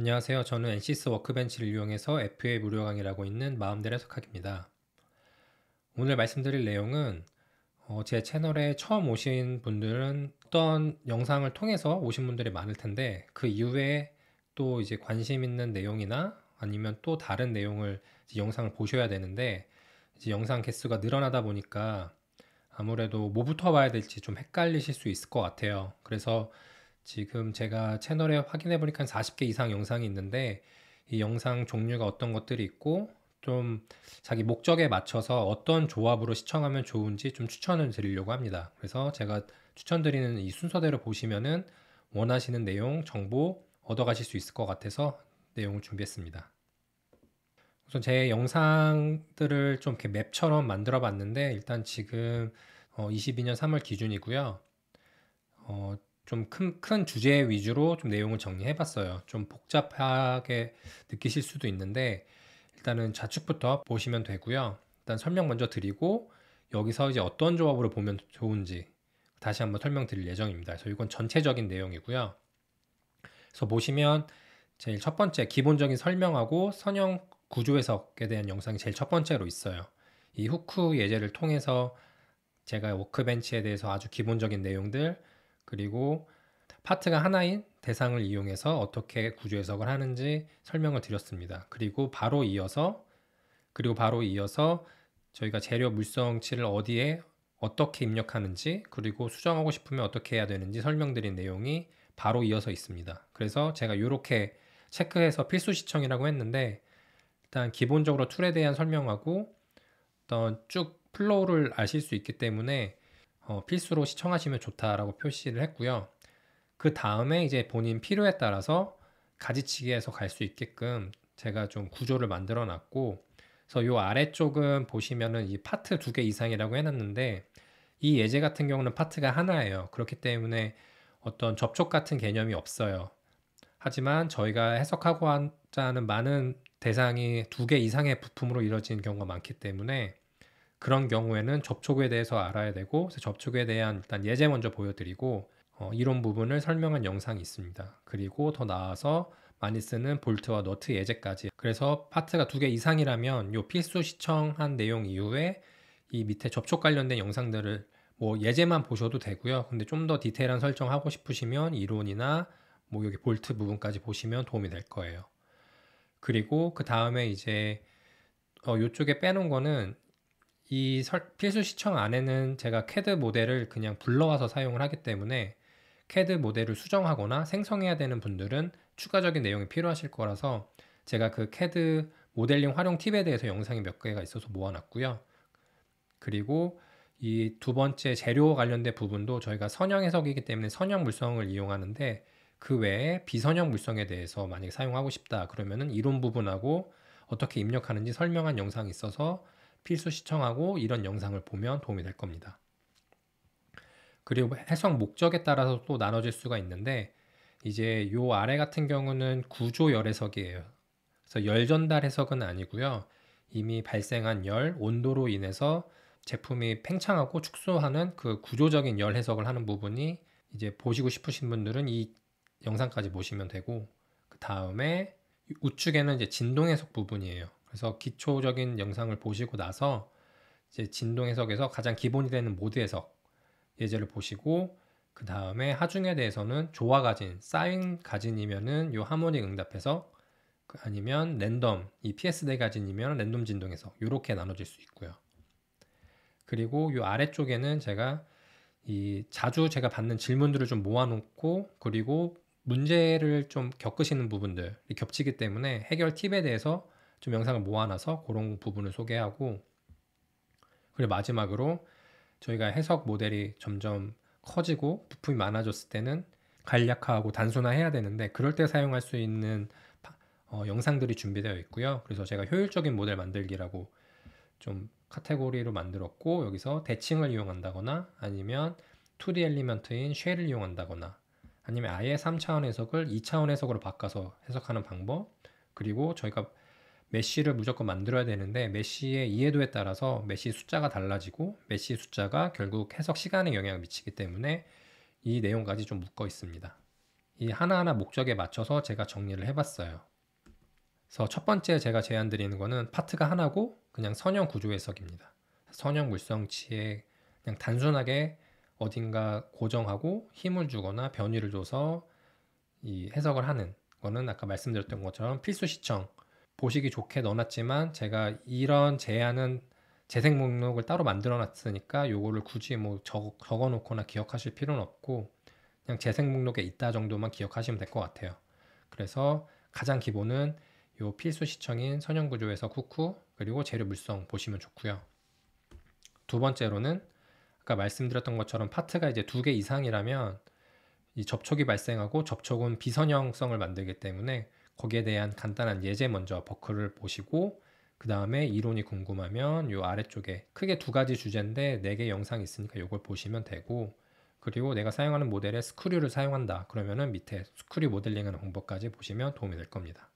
안녕하세요. 저는 엔시스 워크벤치를 이용해서 FA 무료 강의라고 있는 마음대로 해석하입니다 오늘 말씀드릴 내용은 어, 제 채널에 처음 오신 분들은 어떤 영상을 통해서 오신 분들이 많을 텐데 그 이후에 또 이제 관심 있는 내용이나 아니면 또 다른 내용을 영상을 보셔야 되는데 이제 영상 개수가 늘어나다 보니까 아무래도 뭐부터 봐야 될지 좀 헷갈리실 수 있을 것 같아요. 그래서 지금 제가 채널에 확인해 보니까 40개 이상 영상이 있는데 이 영상 종류가 어떤 것들이 있고 좀 자기 목적에 맞춰서 어떤 조합으로 시청하면 좋은지 좀 추천을 드리려고 합니다. 그래서 제가 추천드리는 이 순서대로 보시면은 원하시는 내용, 정보 얻어가실 수 있을 것 같아서 내용을 준비했습니다. 우선 제 영상들을 좀 이렇게 맵처럼 만들어 봤는데 일단 지금 어 22년 3월 기준이고요. 어 좀큰 큰 주제 위주로 좀 내용을 정리해 봤어요. 좀 복잡하게 느끼실 수도 있는데 일단은 좌측부터 보시면 되고요. 일단 설명 먼저 드리고 여기서 이제 어떤 조합으로 보면 좋은지 다시 한번 설명드릴 예정입니다. 그래서 이건 전체적인 내용이고요. 그래서 보시면 제일 첫 번째 기본적인 설명하고 선형 구조 해석에 대한 영상이 제일 첫 번째로 있어요. 이 후크 예제를 통해서 제가 워크벤치에 대해서 아주 기본적인 내용들 그리고 파트가 하나인 대상을 이용해서 어떻게 구조 해석을 하는지 설명을 드렸습니다. 그리고 바로 이어서 그리고 바로 이어서 저희가 재료 물성치를 어디에 어떻게 입력하는지 그리고 수정하고 싶으면 어떻게 해야 되는지 설명드린 내용이 바로 이어서 있습니다. 그래서 제가 이렇게 체크해서 필수 시청이라고 했는데 일단 기본적으로 툴에 대한 설명하고 어떤 쭉 플로우를 아실 수 있기 때문에 어, 필수로 시청하시면 좋다라고 표시를 했고요. 그 다음에 이제 본인 필요에 따라서 가지치기에서갈 수 있게끔 제가 좀 구조를 만들어 놨고, 그래서 요 아래쪽은 보시면은 이 파트 두 개 이상이라고 해놨는데, 이 예제 같은 경우는 파트가 하나예요. 그렇기 때문에 어떤 접촉 같은 개념이 없어요. 하지만 저희가 해석하고 하는 많은 대상이 두 개 이상의 부품으로 이루어진 경우가 많기 때문에 그런 경우에는 접촉에 대해서 알아야 되고 접촉에 대한 일단 예제 먼저 보여드리고 어, 이런 부분을 설명한 영상이 있습니다. 그리고 더 나아서 많이 쓰는 볼트와 너트 예제까지 그래서 파트가 두 개 이상이라면 요 필수 시청한 내용 이후에 이 밑에 접촉 관련된 영상들을 뭐 예제만 보셔도 되고요. 근데 좀 더 디테일한 설정하고 싶으시면 이론이나 뭐 여기 볼트 부분까지 보시면 도움이 될 거예요. 그리고 그 다음에 이제 어, 요쪽에 빼놓은 거는 이 필수 시청 안에는 제가 CAD 모델을 그냥 불러와서 사용을 하기 때문에 CAD 모델을 수정하거나 생성해야 되는 분들은 추가적인 내용이 필요하실 거라서 제가 그 CAD 모델링 활용 팁에 대해서 영상이 몇 개가 있어서 모아놨고요. 그리고 이 두 번째 재료 관련된 부분도 저희가 선형 해석이기 때문에 선형 물성을 이용하는데 그 외에 비선형 물성에 대해서 만약에 사용하고 싶다 그러면은 이론 부분하고 어떻게 입력하는지 설명한 영상이 있어서 필수 시청하고 이런 영상을 보면 도움이 될 겁니다. 그리고 해석 목적에 따라서 또 나눠질 수가 있는데 이제 요 아래 같은 경우는 구조 열 해석이에요. 그래서 열 전달 해석은 아니고요. 이미 발생한 열, 온도로 인해서 제품이 팽창하고 축소하는 그 구조적인 열 해석을 하는 부분이 이제 보시고 싶으신 분들은 이 영상까지 보시면 되고 그 다음에 우측에는 이제 진동 해석 부분이에요. 그래서 기초적인 영상을 보시고 나서 이제 진동 해석에서 가장 기본이 되는 모드 해석 예제를 보시고 그 다음에 하중에 대해서는 조화 가진, 사인 가진이면은 요 하모닉 응답해서 그 아니면 랜덤, 이 PSD 가진이면 랜덤 진동 해석 요렇게 나눠질 수 있고요. 그리고 요 아래쪽에는 제가 이 자주 제가 받는 질문들을 좀 모아놓고 그리고 문제를 좀 겪으시는 부분들 이 겹치기 때문에 해결 팁에 대해서 좀 영상을 모아놔서 그런 부분을 소개하고 그리고 마지막으로 저희가 해석 모델이 점점 커지고 부품이 많아졌을 때는 간략화하고 단순화해야 되는데 그럴 때 사용할 수 있는 어, 영상들이 준비되어 있고요. 그래서 제가 효율적인 모델 만들기라고 좀 카테고리로 만들었고 여기서 대칭을 이용한다거나 아니면 2D 엘리먼트인 쉘을 이용한다거나 아니면 아예 3차원 해석을 2차원 해석으로 바꿔서 해석하는 방법 그리고 저희가 메시를 무조건 만들어야 되는데 메시의 이해도에 따라서 메시 숫자가 달라지고 메시 숫자가 결국 해석 시간에 영향을 미치기 때문에 이 내용까지 좀 묶어 있습니다. 이 하나하나 목적에 맞춰서 제가 정리를 해봤어요. 그래서 첫 번째 제가 제안 드리는 거는 파트가 하나고 그냥 선형 구조 해석입니다. 선형 물성치에 그냥 단순하게 어딘가 고정하고 힘을 주거나 변이를 줘서 이 해석을 하는 거는 아까 말씀드렸던 것처럼 필수 시청 보시기 좋게 넣어놨지만 제가 이런 제안은 재생 목록을 따로 만들어 놨으니까 요거를 굳이 뭐 적, 어 놓거나 기억하실 필요는 없고 그냥 재생 목록에 있다 정도만 기억하시면 될 것 같아요. 그래서 가장 기본은 요 필수 시청인 선형 구조에서 쿠쿠 그리고 재료 물성 보시면 좋고요. 두 번째로는 아까 말씀드렸던 것처럼 파트가 이제 두 개 이상이라면 이 접촉이 발생하고 접촉은 비선형성을 만들기 때문에 거기에 대한 간단한 예제 먼저 버클을 보시고 그 다음에 이론이 궁금하면 이 아래쪽에 크게 두 가지 주제인데 네 개 영상이 있으니까 이걸 보시면 되고 그리고 내가 사용하는 모델에 스크류를 사용한다 그러면은 밑에 스크류 모델링하는 방법까지 보시면 도움이 될 겁니다.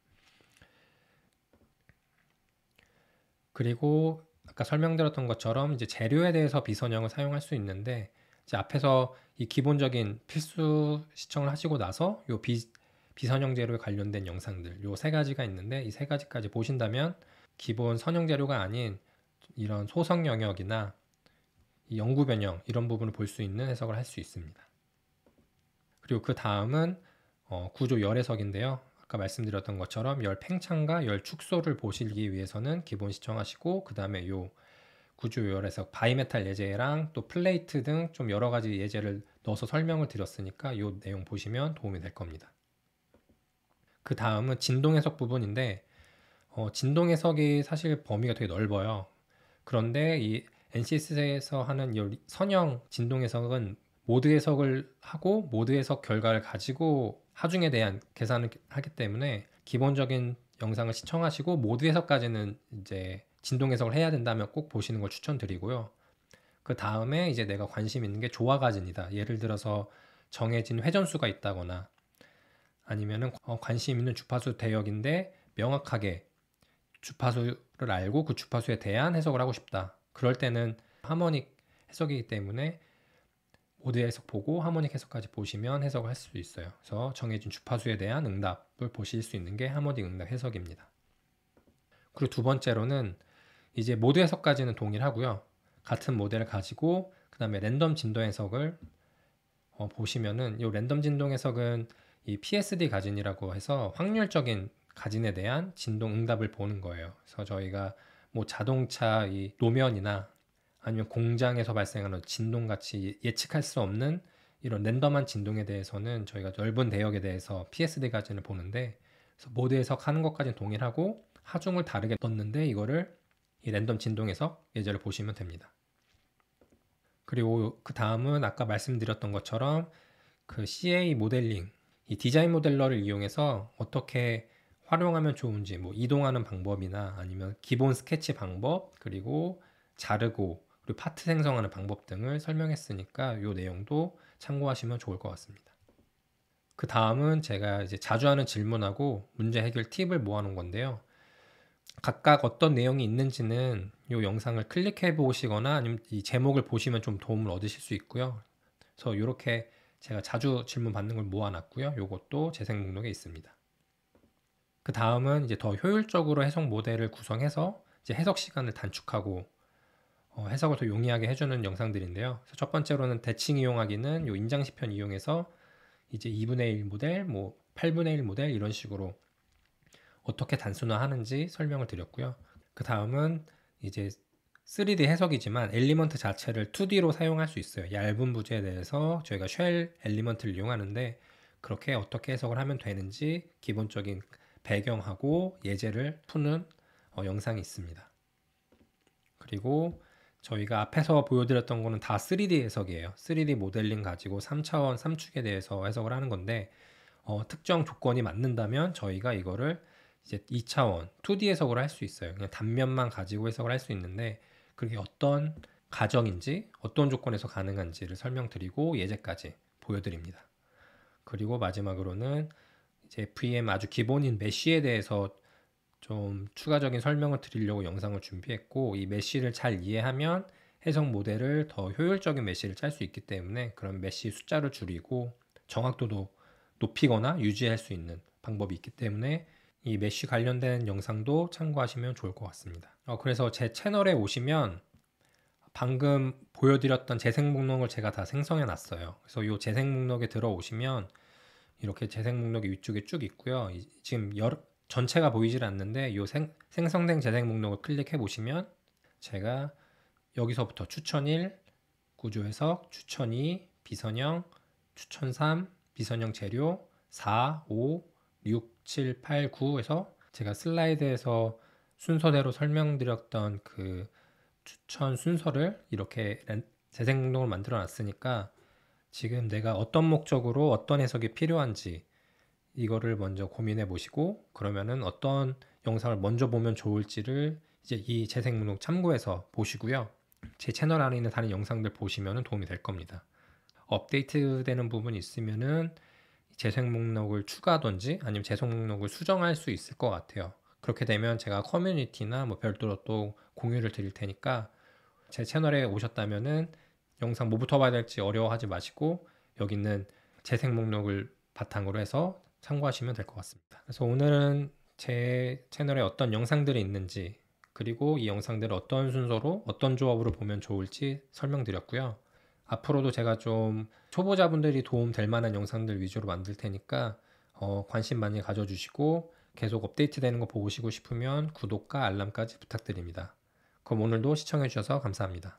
그리고 아까 설명드렸던 것처럼 이제 재료에 대해서 비선형을 사용할 수 있는데 이제 앞에서 이 기본적인 필수 시청을 하시고 나서 요 비, 비선형 재료에 관련된 영상들 요 세 가지가 있는데 이 세 가지까지 보신다면 기본 선형 재료가 아닌 이런 소성 영역이나 연구 변형 이런 부분을 볼 수 있는 해석을 할 수 있습니다. 그리고 그 다음은 어, 구조 열 해석인데요. 아까 말씀드렸던 것처럼 열 팽창과 열 축소를 보시기 위해서는 기본 시청하시고 그 다음에 요 구조 열 해석 바이메탈 예제랑 또 플레이트 등 좀 여러 가지 예제를 넣어서 설명을 드렸으니까 요 내용 보시면 도움이 될 겁니다. 그 다음은 진동 해석 부분인데 어, 진동 해석이 사실 범위가 되게 넓어요. 그런데 이 NCS에서 하는 이 선형 진동 해석은 모드 해석을 하고 모드 해석 결과를 가지고 하중에 대한 계산을 하기 때문에 기본적인 영상을 시청하시고 모드 해석까지는 이제 진동 해석을 해야 된다면 꼭 보시는 걸 추천드리고요. 그 다음에 이제 내가 관심 있는 게 조화가진이다. 예를 들어서 정해진 회전수가 있다거나 아니면은 어, 관심 있는 주파수 대역인데 명확하게 주파수를 알고 그 주파수에 대한 해석을 하고 싶다. 그럴 때는 하모닉 해석이기 때문에 모드 해석 보고 하모닉 해석까지 보시면 해석을 할 수 있어요. 그래서 정해진 주파수에 대한 응답을 보실 수 있는 게 하모닉 응답 해석입니다. 그리고 두 번째로는 이제 모드 해석까지는 동일하고요. 같은 모델을 가지고 그 다음에 랜덤 진동 해석을 어, 보시면은 이 랜덤 진동 해석은 이 PSD 가진이라고 해서 확률적인 가진에 대한 진동 응답을 보는 거예요. 그래서 저희가 뭐 자동차 이 노면이나 아니면 공장에서 발생하는 진동 같이 예, 예측할 수 없는 이런 랜덤한 진동에 대해서는 저희가 넓은 대역에 대해서 PSD 가진을 보는데 모드 에서하는 것까지는 동일하고 하중을 다르게 떴는데 이거를 이 랜덤 진동 에서 예제를 보시면 됩니다. 그리고 그 다음은 아까 말씀드렸던 것처럼 그 CA 모델링 이 디자인 모델러를 이용해서 어떻게 활용하면 좋은지 뭐 이동하는 방법이나 아니면 기본 스케치 방법 그리고 자르고 그리고 파트 생성하는 방법 등을 설명했으니까 이 내용도 참고하시면 좋을 것 같습니다. 그 다음은 제가 이제 자주 하는 질문하고 문제 해결 팁을 모아놓은 건데요. 각각 어떤 내용이 있는지는 이 영상을 클릭해 보시거나 아니면 이 제목을 보시면 좀 도움을 얻으실 수 있고요. 그래서 이렇게 제가 자주 질문 받는 걸 모아놨고요. 요것도 재생 목록에 있습니다. 그 다음은 이제 더 효율적으로 해석 모델을 구성해서 이제 해석 시간을 단축하고 어, 해석을 더 용이하게 해주는 영상들인데요. 첫 번째로는 대칭 이용하기는 요 인장시편 이용해서 이제 2분의 1 모델, 뭐 8분의 1 모델 이런 식으로 어떻게 단순화하는지 설명을 드렸고요. 그 다음은 이제 3D 해석이지만 엘리먼트 자체를 2D로 사용할 수 있어요. 얇은 부재에 대해서 저희가 쉘 엘리먼트를 이용하는데 그렇게 어떻게 해석을 하면 되는지 기본적인 배경하고 예제를 푸는 어, 영상이 있습니다. 그리고 저희가 앞에서 보여드렸던 거는 다 3D 해석이에요. 3D 모델링 가지고 3차원 3축에 대해서 해석을 하는 건데 어, 특정 조건이 맞는다면 저희가 이거를 이제 2차원 2D 해석을 할 수 있어요. 그냥 단면만 가지고 해석을 할 수 있는데 그게 어떤 가정인지 어떤 조건에서 가능한지를 설명드리고 예제까지 보여드립니다. 그리고 마지막으로는 이제 VM 아주 기본인 메쉬에 대해서 좀 추가적인 설명을 드리려고 영상을 준비했고 이 메쉬를 잘 이해하면 해석 모델을 더 효율적인 메쉬를 짤 수 있기 때문에 그런 메쉬 숫자를 줄이고 정확도도 높이거나 유지할 수 있는 방법이 있기 때문에 이 메쉬 관련된 영상도 참고하시면 좋을 것 같습니다. 어, 그래서 제 채널에 오시면 방금 보여드렸던 재생 목록을 제가 다 생성해 놨어요. 그래서 이 재생 목록에 들어오시면 이렇게 재생 목록이 위쪽에 쭉 있고요. 이, 지금 여러, 전체가 보이질 않는데 이 생, 생성된 재생 목록을 클릭해 보시면 제가 여기서부터 추천 1, 구조 해석, 추천 2, 비선형, 추천 3, 비선형 재료, 4, 5, 6, 7, 8, 9에서 제가 슬라이드에서 순서대로 설명드렸던 그 추천 순서를 이렇게 재생 공동을 만들어 놨으니까 지금 내가 어떤 목적으로 어떤 해석이 필요한지 이거를 먼저 고민해 보시고 그러면은 어떤 영상을 먼저 보면 좋을지를 이제 이 재생 목록 참고해서 보시고요. 제 채널 안에 있는 다른 영상들 보시면 도움이 될 겁니다. 업데이트 되는 부분이 있으면은 재생 목록을 추가든지 하 아니면 재생 목록을 수정할 수 있을 것 같아요. 그렇게 되면 제가 커뮤니티나 뭐 별도로 또 공유를 드릴 테니까 제 채널에 오셨다면은 영상 뭐부터 봐야 될지 어려워하지 마시고 여기 있는 재생 목록을 바탕으로 해서 참고하시면 될 것 같습니다. 그래서 오늘은 제 채널에 어떤 영상들이 있는지 그리고 이 영상들을 어떤 순서로 어떤 조합으로 보면 좋을지 설명드렸고요. 앞으로도 제가 좀 초보자분들이 도움 될 만한 영상들 위주로 만들 테니까 어, 관심 많이 가져주시고 계속 업데이트 되는 거 보시고 싶으면 구독과 알람까지 부탁드립니다. 그럼 오늘도 시청해주셔서 감사합니다.